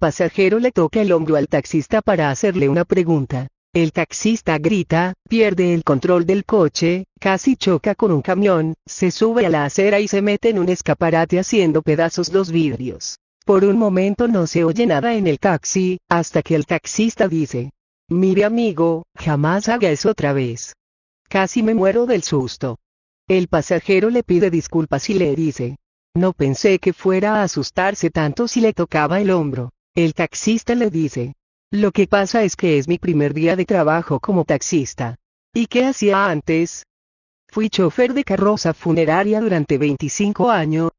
pasajero le toca el hombro al taxista para hacerle una pregunta. El taxista grita, pierde el control del coche, casi choca con un camión, se sube a la acera y se mete en un escaparate haciendo pedazos los vidrios. Por un momento no se oye nada en el taxi, hasta que el taxista dice, mire amigo, jamás haga eso otra vez. Casi me muero del susto. El pasajero le pide disculpas y le dice, no pensé que fuera a asustarse tanto si le tocaba el hombro. El taxista le dice, lo que pasa es que es mi primer día de trabajo como taxista. ¿Y qué hacía antes? Fui chofer de carroza funeraria durante 25 años,